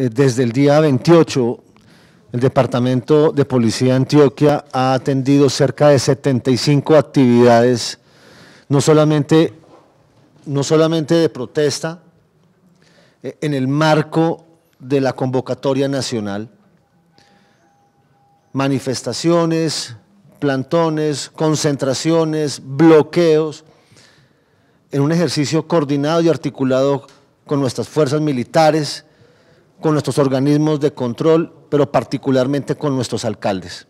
Eh, desde el día 28, el Departamento de Policía de Antioquia ha atendido cerca de 75 actividades, no solamente, no solamente de protesta, eh, en el marco de la convocatoria nacional, manifestaciones, plantones, concentraciones, bloqueos, en un ejercicio coordinado y articulado con nuestras fuerzas militares, con nuestros organismos de control, pero particularmente con nuestros alcaldes.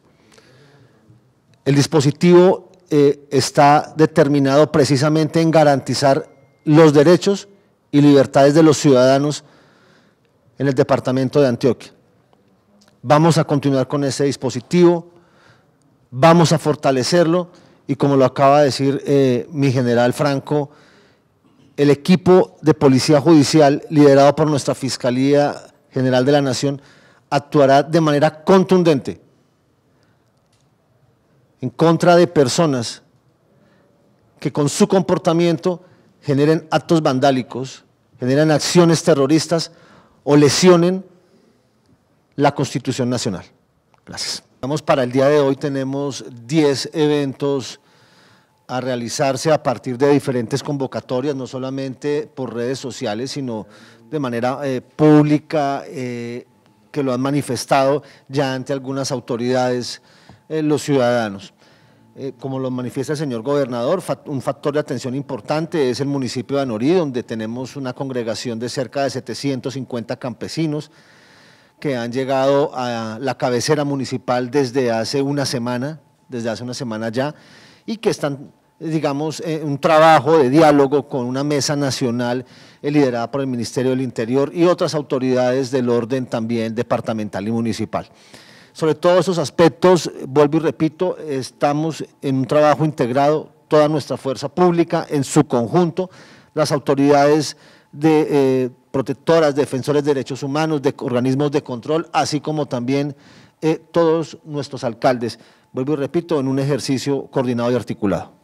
El dispositivo eh, está determinado precisamente en garantizar los derechos y libertades de los ciudadanos en el departamento de Antioquia. Vamos a continuar con ese dispositivo, vamos a fortalecerlo y como lo acaba de decir eh, mi general Franco, el equipo de policía judicial liderado por nuestra Fiscalía General de la Nación, actuará de manera contundente en contra de personas que con su comportamiento generen actos vandálicos, generen acciones terroristas o lesionen la Constitución Nacional. Gracias. para el día de hoy, tenemos 10 eventos a realizarse a partir de diferentes convocatorias, no solamente por redes sociales, sino de manera eh, pública, eh, que lo han manifestado ya ante algunas autoridades eh, los ciudadanos. como lo manifiesta el señor gobernador, un factor de atención importante es el municipio de Anorí, donde tenemos una congregación de cerca de 750 campesinos que han llegado a la cabecera municipal desde hace una semana, desde hace una semana ya, y que están digamos, eh, un trabajo de diálogo con una mesa nacional eh, liderada por el Ministerio del Interior y otras autoridades del orden también departamental y municipal. Sobre todos esos aspectos, eh, vuelvo y repito, estamos en un trabajo integrado, toda nuestra fuerza pública en su conjunto, las autoridades de protectoras, defensores de derechos humanos, de organismos de control, así como también todos nuestros alcaldes. Vuelvo y repito, en un ejercicio coordinado y articulado.